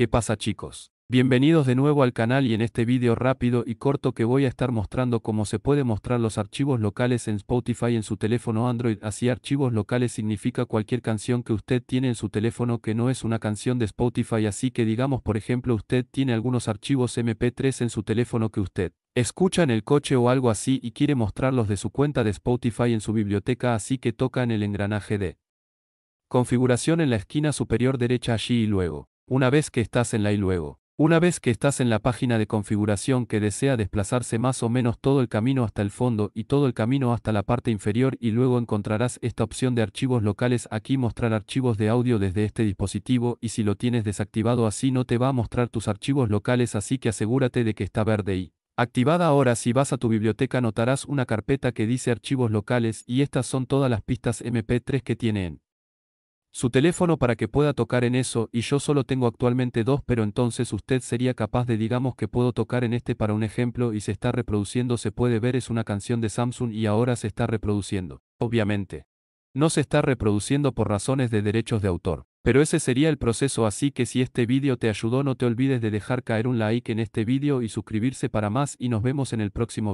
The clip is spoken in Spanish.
¿Qué pasa chicos? Bienvenidos de nuevo al canal y en este vídeo rápido y corto que voy a estar mostrando cómo se puede mostrar los archivos locales en Spotify en su teléfono Android. Así archivos locales significa cualquier canción que usted tiene en su teléfono que no es una canción de Spotify. Así que digamos por ejemplo usted tiene algunos archivos MP3 en su teléfono que usted escucha en el coche o algo así y quiere mostrarlos de su cuenta de Spotify en su biblioteca. Así que toca en el engranaje de configuración en la esquina superior derecha allí y luego una vez que estás en la y luego. Una vez que estás en la página de configuración que desea desplazarse más o menos todo el camino hasta el fondo y todo el camino hasta la parte inferior y luego encontrarás esta opción de archivos locales aquí mostrar archivos de audio desde este dispositivo y si lo tienes desactivado así no te va a mostrar tus archivos locales así que asegúrate de que está verde y activada ahora si vas a tu biblioteca notarás una carpeta que dice archivos locales y estas son todas las pistas mp3 que tienen su teléfono para que pueda tocar en eso y yo solo tengo actualmente dos pero entonces usted sería capaz de digamos que puedo tocar en este para un ejemplo y se está reproduciendo se puede ver es una canción de Samsung y ahora se está reproduciendo. Obviamente. No se está reproduciendo por razones de derechos de autor. Pero ese sería el proceso así que si este vídeo te ayudó no te olvides de dejar caer un like en este vídeo y suscribirse para más y nos vemos en el próximo